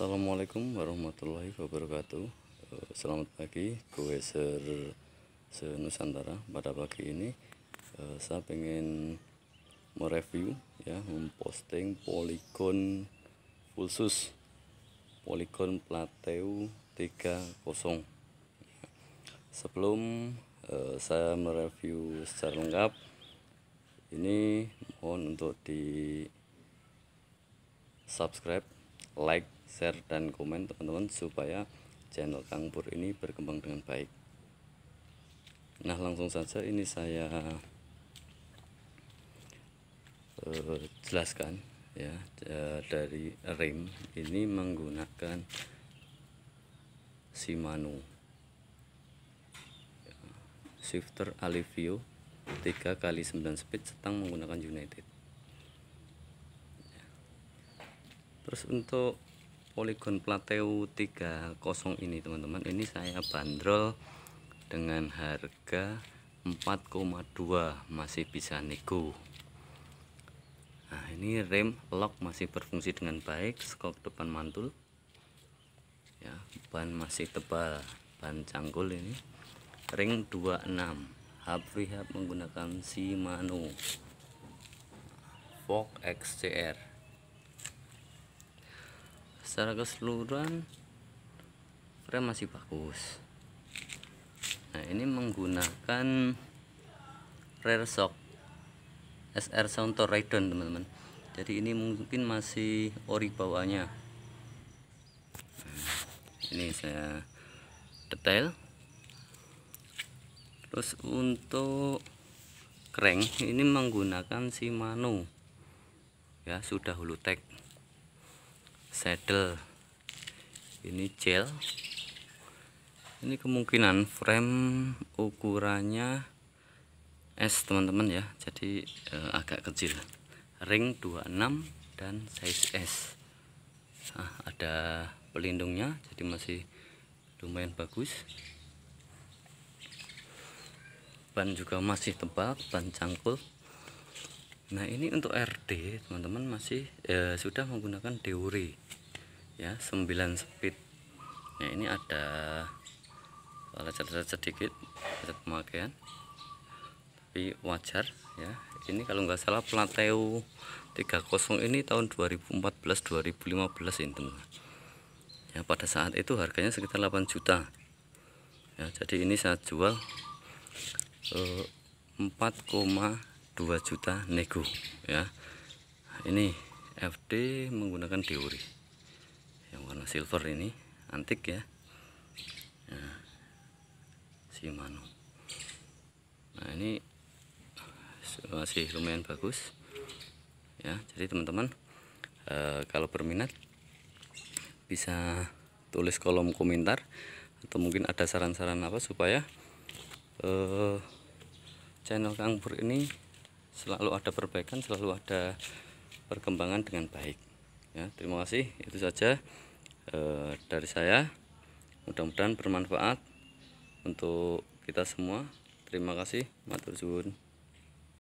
Assalamualaikum warahmatullahi wabarakatuh eh, Selamat pagi kueser Senusantara Pada pagi ini eh, Saya pengen Mereview ya Memposting poligon Fulsus Poligon Plateu 30 Sebelum eh, Saya mereview secara lengkap Ini mohon untuk di Subscribe like share dan komen teman-teman supaya channel Kang Pur ini berkembang dengan baik nah langsung saja ini saya uh, jelaskan ya dari Rim ini menggunakan Shimano ya, shifter Alivio 3 kali 9 speed setang menggunakan United ya. terus untuk poligon plateau 30 ini teman-teman ini saya bandrol dengan harga 4,2 masih bisa nego nah ini rem lock masih berfungsi dengan baik skok depan mantul ya ban masih tebal ban canggul ini ring 26 hub rehab menggunakan Shimano Fox XCR secara keseluruhan frame masih bagus nah ini menggunakan rare shock SR Sound Torridon teman-teman jadi ini mungkin masih ori bawahnya nah, ini saya detail terus untuk crank ini menggunakan Shimano ya sudah hulu tag saddle ini gel ini kemungkinan frame ukurannya S teman-teman ya jadi e, agak kecil ring 26 dan size S nah, ada pelindungnya jadi masih lumayan bagus ban juga masih tebal ban cangkul Nah ini untuk RD teman-teman masih ya, sudah menggunakan deuri ya 9 speed. Nah ini ada lecet-lecet sedikit lecet pemakaian tapi wajar ya ini kalau nggak salah Plateo 30 ini tahun 2014 2015 ini teman ya pada saat itu harganya sekitar 8 juta ya jadi ini saya jual eh, 4,5 2 juta nego ya ini FD menggunakan teori yang warna silver ini antik ya nah, ya. Shimano nah ini masih lumayan bagus ya jadi teman-teman e, kalau berminat bisa tulis kolom komentar atau mungkin ada saran-saran apa supaya e, channel Kang Bur ini selalu ada perbaikan selalu ada perkembangan dengan baik ya terima kasih itu saja e, dari saya mudah-mudahan bermanfaat untuk kita semua terima kasih matur suwun